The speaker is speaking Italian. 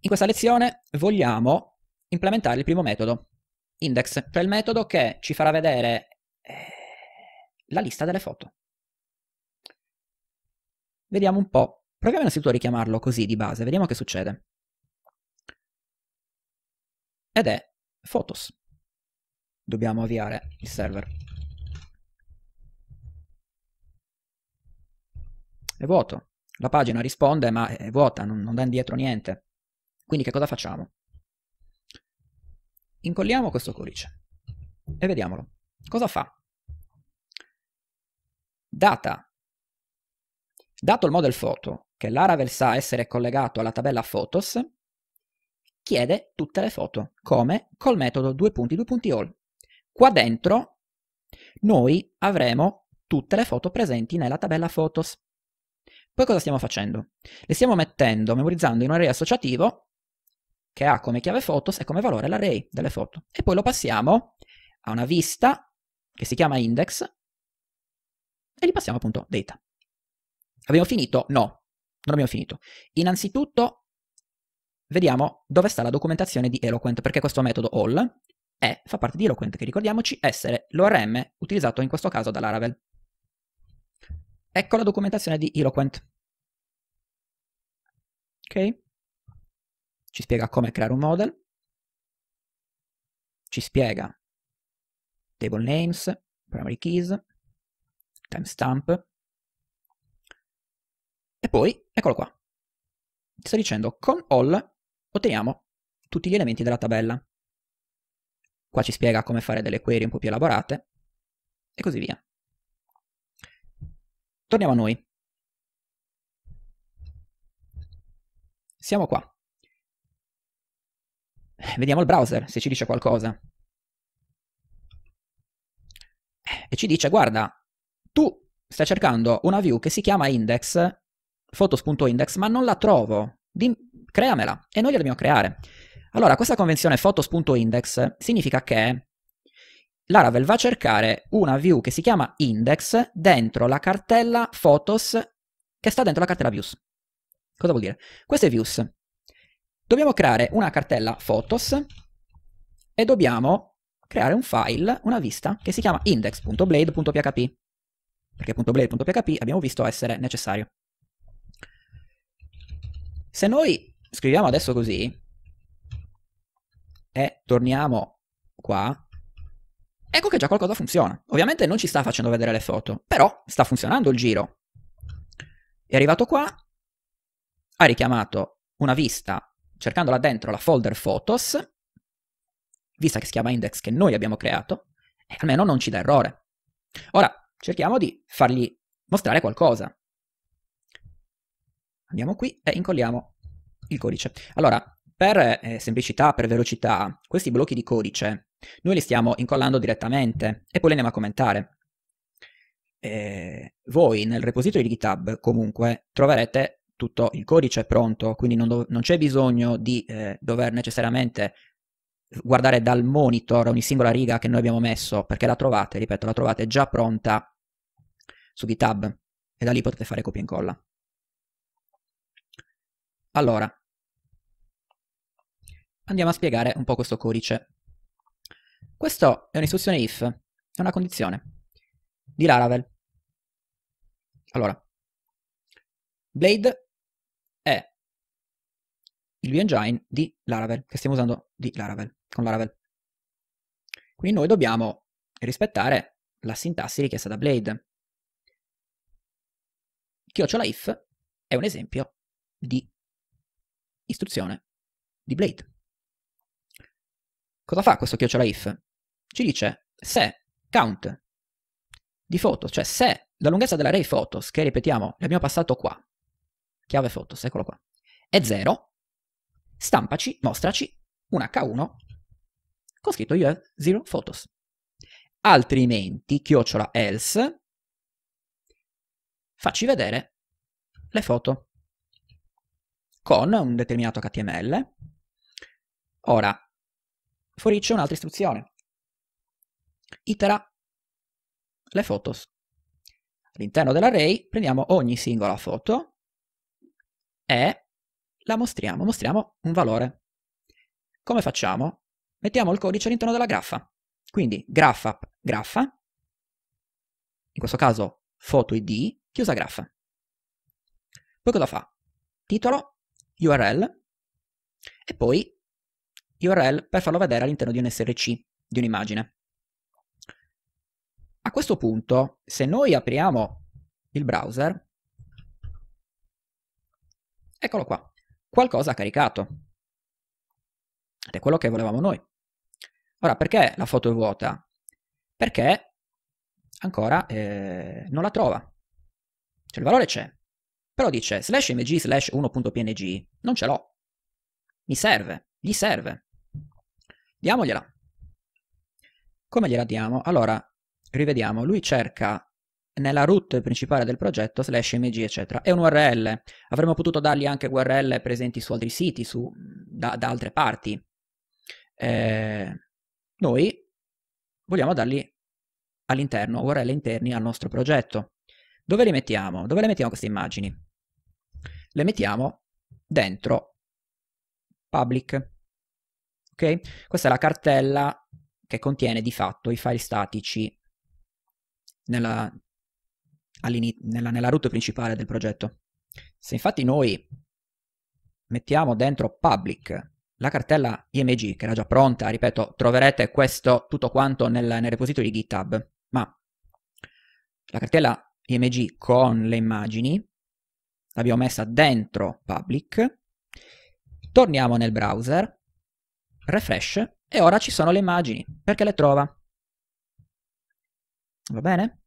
In questa lezione vogliamo implementare il primo metodo, index, cioè il metodo che ci farà vedere eh, la lista delle foto. Vediamo un po'. Proviamo innanzitutto a richiamarlo così di base, vediamo che succede. Ed è photos. Dobbiamo avviare il server. È vuoto. La pagina risponde ma è vuota, non, non dà indietro niente. Quindi che cosa facciamo? Incolliamo questo codice e vediamolo. Cosa fa? Data. Dato il model foto, che Laravel sa essere collegato alla tabella photos, chiede tutte le foto, come col metodo 2.2.all. Qua dentro noi avremo tutte le foto presenti nella tabella photos. Poi cosa stiamo facendo? Le stiamo mettendo, memorizzando in un array associativo che ha come chiave photos e come valore l'array delle foto. E poi lo passiamo a una vista che si chiama index e gli passiamo appunto data. Abbiamo finito? No, non abbiamo finito. Innanzitutto vediamo dove sta la documentazione di Eloquent, perché questo metodo all è, fa parte di Eloquent, che ricordiamoci essere l'ORM utilizzato in questo caso dall'Aravel. Ecco la documentazione di Eloquent. Ok? ci spiega come creare un model, ci spiega table names, primary keys, timestamp, e poi, eccolo qua, ti sto dicendo con all otteniamo tutti gli elementi della tabella. Qua ci spiega come fare delle query un po' più elaborate, e così via. Torniamo a noi. Siamo qua vediamo il browser se ci dice qualcosa. Eh, e ci dice, guarda, tu stai cercando una view che si chiama index, photos.index, ma non la trovo. Dim, creamela. E noi la dobbiamo creare. Allora, questa convenzione photos.index significa che Laravel va a cercare una view che si chiama index dentro la cartella photos che sta dentro la cartella views. Cosa vuol dire? Queste views Dobbiamo creare una cartella Photos e dobbiamo creare un file, una vista, che si chiama index.blade.php, perché .blade.php abbiamo visto essere necessario. Se noi scriviamo adesso così e torniamo qua, ecco che già qualcosa funziona. Ovviamente non ci sta facendo vedere le foto, però sta funzionando il giro. È arrivato qua, ha richiamato una vista cercando là dentro la folder photos, vista che si chiama index che noi abbiamo creato, eh, almeno non ci dà errore. Ora, cerchiamo di fargli mostrare qualcosa. Andiamo qui e incolliamo il codice. Allora, per eh, semplicità, per velocità, questi blocchi di codice noi li stiamo incollando direttamente e poi li andiamo a commentare. Eh, voi nel repository di GitHub comunque troverete tutto il codice è pronto, quindi non, do- non c'è bisogno di eh, dover necessariamente guardare dal monitor ogni singola riga che noi abbiamo messo, perché la trovate, ripeto, la trovate già pronta su GitHub e da lì potete fare copia e incolla. Allora, andiamo a spiegare un po' questo codice. Questo è un'istruzione if, è una condizione di Laravel. Allora, blade il vengine di Laravel, che stiamo usando di Laravel, con Laravel. Quindi noi dobbiamo rispettare la sintassi richiesta da Blade. Chiocciola if è un esempio di istruzione di Blade. Cosa fa questo chiocciola if? Ci dice se count di photos, cioè se la lunghezza dell'array photos, che ripetiamo, l'abbiamo passato qua, chiave photos, eccolo qua, è 0, stampaci, mostraci un H1 con scritto you have zero photos. Altrimenti, chiocciola else, facci vedere le foto con un determinato HTML. Ora, fuori c'è un'altra istruzione. Itera le photos. All'interno dell'array prendiamo ogni singola foto e la mostriamo, mostriamo un valore. Come facciamo? Mettiamo il codice all'interno della graffa. Quindi graffa, graffa, in questo caso foto id, chiusa graffa. Poi cosa fa? Titolo, URL e poi URL per farlo vedere all'interno di un src, di un'immagine. A questo punto, se noi apriamo il browser, eccolo qua qualcosa ha caricato. Ed è quello che volevamo noi. Ora, perché la foto è vuota? Perché ancora eh, non la trova. Cioè il valore c'è, però dice slash mg slash 1.png, non ce l'ho. Mi serve, gli serve. Diamogliela. Come gliela diamo? Allora, rivediamo, lui cerca nella root principale del progetto slash mg eccetera è un url avremmo potuto dargli anche url presenti su altri siti su, da, da altre parti eh, noi vogliamo dargli all'interno url interni al nostro progetto dove li mettiamo? dove le mettiamo queste immagini? le mettiamo dentro public ok? questa è la cartella che contiene di fatto i file statici nella, nella, nella route principale del progetto. Se infatti noi mettiamo dentro public la cartella img che era già pronta, ripeto, troverete questo tutto quanto nel, nel repository di GitHub, ma la cartella img con le immagini l'abbiamo messa dentro public, torniamo nel browser, refresh e ora ci sono le immagini perché le trova. Va bene?